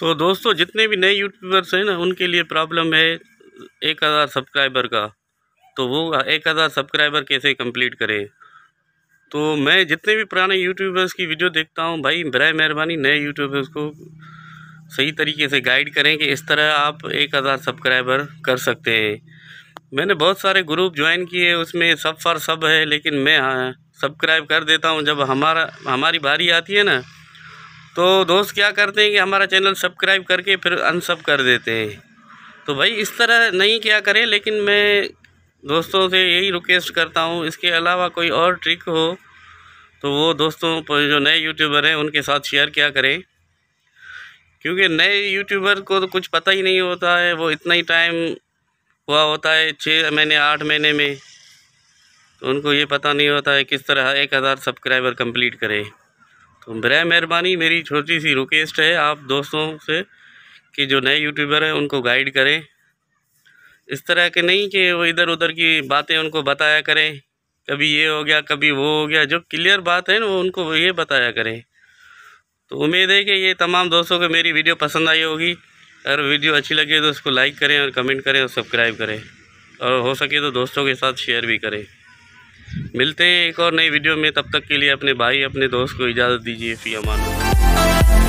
तो दोस्तों जितने भी नए यूट्यूबर्स हैं ना उनके लिए प्रॉब्लम है एक हज़ार सब्सक्राइबर का तो वो एक हज़ार सब्सक्राइबर कैसे कंप्लीट करें तो मैं जितने भी पुराने यूट्यूबर्स की वीडियो देखता हूँ भाई बर मेहरबानी नए यूट्यूबर्स को सही तरीके से गाइड करें कि इस तरह आप एक हज़ार सब्सक्राइबर कर सकते हैं मैंने बहुत सारे ग्रुप ज्वाइन किए उसमें सब फॉर सब है लेकिन मैं सब्सक्राइब हाँ, कर देता हूँ जब हमारा हमारी बारी आती है ना तो दोस्त क्या करते हैं कि हमारा चैनल सब्सक्राइब करके फिर अनसब कर देते हैं तो भाई इस तरह नहीं क्या करें लेकिन मैं दोस्तों से यही रिक्वेस्ट करता हूँ इसके अलावा कोई और ट्रिक हो तो वो दोस्तों जो नए यूट्यूबर हैं उनके साथ शेयर क्या करें क्योंकि नए यूट्यूबर को तो कुछ पता ही नहीं होता है वो इतना ही टाइम हुआ होता है छः महीने आठ महीने में तो उनको ये पता नहीं होता है किस तरह एक हज़ार सब्सक्राइबर कंप्लीट करें तो बर मेहरबानी मेरी छोटी सी रिक्वेस्ट है आप दोस्तों से कि जो नए यूट्यूबर हैं उनको गाइड करें इस तरह के नहीं कि वो इधर उधर की बातें उनको बताया करें कभी ये हो गया कभी वो हो गया जो क्लियर बात है ना वो उनको ये बताया करें तो उम्मीद है कि ये तमाम दोस्तों को मेरी वीडियो पसंद आई होगी अगर वीडियो अच्छी लगे तो उसको लाइक करें और कमेंट करें और सब्सक्राइब करें और हो सके तो दोस्तों के साथ शेयर भी करें मिलते हैं एक और नई वीडियो में तब तक के लिए अपने भाई अपने दोस्त को इजाज़त दीजिए फ़ी अमान